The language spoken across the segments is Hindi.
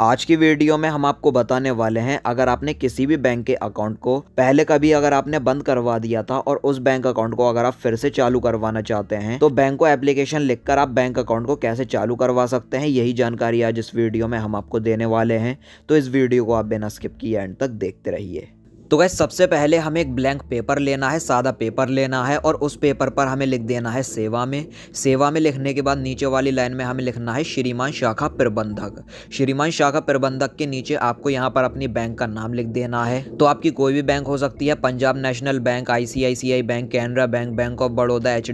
आज की वीडियो में हम आपको बताने वाले हैं अगर आपने किसी भी बैंक के अकाउंट को पहले कभी अगर आपने बंद करवा दिया था और उस बैंक अकाउंट को अगर आप फिर से चालू करवाना चाहते हैं तो बैंक को एप्लीकेशन लिखकर आप बैंक अकाउंट को कैसे चालू करवा सकते हैं यही जानकारी आज इस वीडियो में हम आपको देने वाले हैं तो इस वीडियो को आप बिना स्किप किए एंड तक देखते रहिए तो गैस सबसे पहले हमें एक ब्लैंक पेपर लेना है सादा पेपर लेना है और उस पेपर पर हमें लिख देना है सेवा में सेवा में लिखने के बाद नीचे वाली लाइन में हमें लिखना है श्रीमान शाखा प्रबंधक श्रीमान शाखा प्रबंधक के नीचे आपको यहाँ पर अपनी बैंक का नाम लिख देना है तो आपकी कोई भी बैंक हो सकती है Punjab national bank I bank Canara bank bank of Baroda H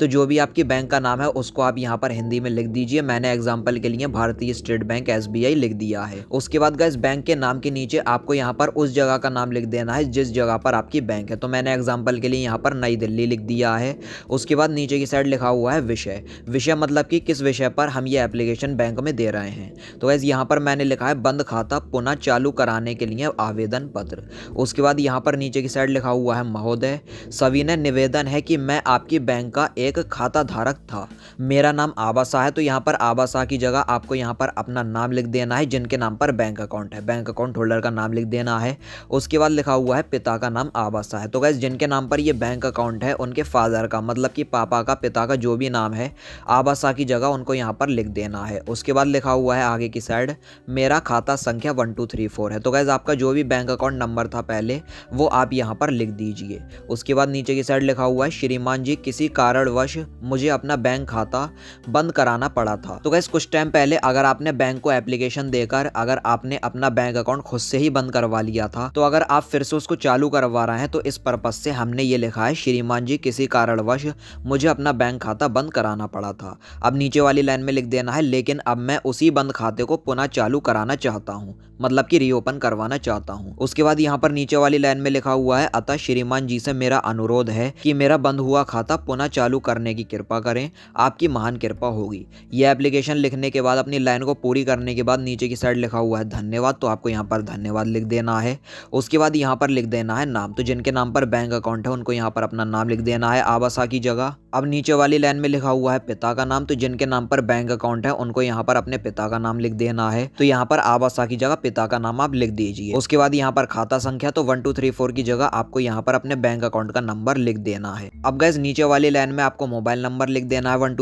तो जो भी आपकी बैंक का नाम है उसको आप यहाँ पर हिंदी में लिख दीजिए मैंने एग्जाम्पल के लिए भारतीय स्टेट बैंक एस लिख दिया है उसके बाद गैस बैंक के नाम के नीचे आपको यहाँ पर उस जगह का नाम नाम लिख देना है जिस जगह पर आपकी बैंक है तो मैंने एग्जाम्पल के लिए यहाँ पर नई दिल्ली लिख दिया है उसके बाद नीचे की साइड लिखा हुआ है विषय विषय मतलब कि किस विषय पर हम ये एप्लीकेशन बैंक में दे रहे हैं तो वैसे यहाँ पर मैंने लिखा है बंद खाता पुनः चालू कराने के लिए आवेदन पत्र उसके बाद यहाँ पर नीचे की साइड लिखा हुआ है महोदय सभी ने निवेदन है कि मैं आपकी बैंक का एक खाता धारक था मेरा नाम आबासा है तो यहाँ पर आबासा की जगह आपको यहाँ पर अपना नाम लिख देना है जिनके नाम पर बैंक अकाउंट है बैंक अकाउंट होल्डर का नाम लिख देना है उसके उसके बाद लिखा हुआ है पिता का नाम आबासा है तो गैस जिनके नाम पर ये बैंक अकाउंट है उनके फादर का मतलब कि पापा का पिता का जो भी नाम है आबासा की जगह उनको यहाँ पर लिख देना है उसके बाद लिखा हुआ है आगे की साइड मेरा खाता संख्या वन टू थ्री फोर है तो गैस आपका जो भी बैंक अकाउंट नंबर था पहले वो आप यहाँ पर लिख दीजिए उसके बाद नीचे की साइड लिखा हुआ है श्रीमान जी किसी कारणवश मुझे अपना बैंक खाता बंद कराना पड़ा था तो गैस कुछ टाइम पहले अगर आपने बैंक को एप्लीकेशन देकर अगर आपने अपना बैंक अकाउंट खुद से ही बंद करवा लिया था तो अगर आप फिर से उसको चालू करवा रहे हैं तो इस पर्पज़ से हमने ये लिखा है श्रीमान जी किसी कारणवश मुझे अपना बैंक खाता बंद कराना पड़ा था अब नीचे वाली लाइन में लिख देना है लेकिन अब मैं उसी बंद खाते को पुनः चालू कराना चाहता हूँ मतलब कि रीओपन करवाना चाहता हूँ उसके बाद यहाँ पर नीचे वाली लाइन में लिखा हुआ है अतः श्रीमान जी से मेरा अनुरोध है कि मेरा बंद हुआ खाता पुनः चालू करने की कृपा करें आपकी महान कृपा होगी यह एप्लीकेशन लिखने के बाद अपनी लाइन को पूरी करने के बाद नीचे की साइड लिखा हुआ है धन्यवाद तो आपको यहाँ पर धन्यवाद लिख देना है उसके उसके बाद यहाँ पर लिख देना है नाम तो जिनके नाम पर बैंक अकाउंट है उनको यहाँ पर अपना नाम लिख देना है आवासा की जगह अब नीचे वाली लाइन में लिखा हुआ है पिता का नाम तो जिनके नाम पर बैंक अकाउंट है उनको यहाँ पर अपने पिता का नाम लिख देना है तो यहाँ पर आवासा की जगह पिता का नाम आप लिख दीजिए उसके बाद यहाँ पर खाता संख्या तो वन की जगह आपको यहाँ पर अपने बैंक अकाउंट का नंबर लिख देना है अब गैस नीचे वाली लाइन में आपको मोबाइल नंबर लिख देना है वन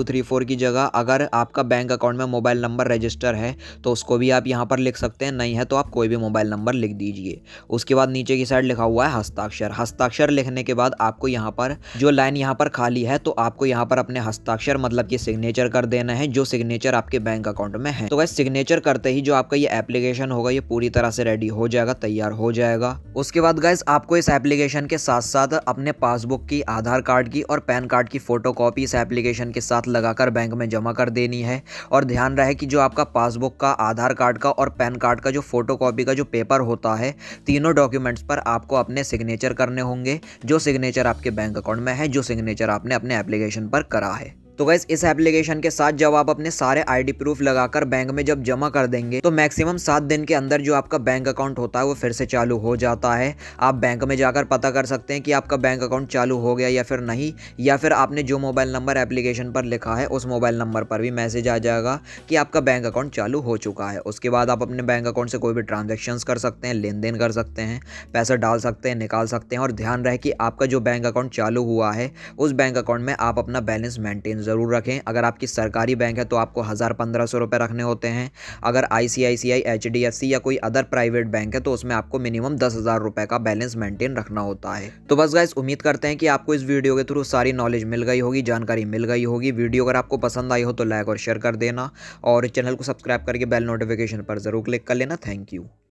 की जगह अगर आपका बैंक अकाउंट में मोबाइल नंबर रजिस्टर है तो उसको भी आप यहाँ पर लिख सकते हैं नहीं है तो आप कोई भी मोबाइल नंबर लिख दीजिए उसके बाद बाद नीचे की साइड लिखा हुआ है हस्ताक्षर हस्ताक्षर लिखने के बाद आपको यहाँ पर जो लाइन यहाँ पर खाली है तो आपको यहाँ पर अपने हस्ताक्षर मतलब की सिग्नेचर कर देना है जो सिग्नेचर आपके बैंक अकाउंट में है तो वह सिग्नेचर करते ही जो आपका ये एप्लीकेशन होगा ये पूरी तरह से रेडी हो जाएगा तैयार हो जाएगा उसके बाद गैस आपको इस एप्लीकेशन के साथ साथ अपने पासबुक की आधार कार्ड की और पैन कार्ड की फोटो कॉपी इस एप्लीकेशन के साथ लगाकर बैंक में जमा कर देनी है और ध्यान रहे कि जो आपका पासबुक का आधार कार्ड का और पैन कार्ड का जो फोटो का जो पेपर होता है तीनों डॉक्यूमेंट डॉक्यूमेंट्स पर आपको अपने सिग्नेचर करने होंगे जो सिग्नेचर आपके बैंक अकाउंट में है जो सिग्नेचर आपने अपने एप्लीकेशन पर करा है तो गैस इस एप्लीकेशन के साथ जब आप अपने सारे आईडी प्रूफ लगाकर बैंक में जब जमा कर देंगे तो मैक्सिमम सात दिन के अंदर जो आपका बैंक अकाउंट होता है वो फिर से चालू हो जाता है आप बैंक में जाकर पता कर सकते हैं कि आपका बैंक अकाउंट चालू हो गया या फिर नहीं या फिर आपने जो मोबाइल नंबर एप्लीकेशन पर लिखा है उस मोबाइल नंबर पर भी मैसेज आ जाएगा कि आपका बैंक अकाउंट चालू हो चुका है उसके बाद आप अपने बैंक अकाउंट से कोई भी ट्रांजेक्शन कर सकते हैं लेन देन कर सकते हैं पैसा डाल सकते हैं निकाल सकते हैं और ध्यान रहे कि आपका जो बैंक अकाउंट चालू हुआ है उस बैंक अकाउंट में आप अपना बैलेंस मेंटेन ज़रूर रखें अगर आपकी सरकारी बैंक है तो आपको हज़ार पंद्रह सौ रुपये रखने होते हैं अगर I C I C I H D F C या कोई अदर प्राइवेट बैंक है तो उसमें आपको मिनिमम दस हज़ार रुपये का बैलेंस मेंटेन रखना होता है तो बस गाइस उम्मीद करते हैं कि आपको इस वीडियो के थ्रू सारी नॉलेज मिल गई होगी जानकारी मिल गई होगी वीडियो अगर आपको पसंद आई हो तो लाइक और शेयर कर देना और चैनल को सब्सक्राइब करके बेल नोटिफिकेशन पर ज़रूर क्लिक कर लेना थैंक यू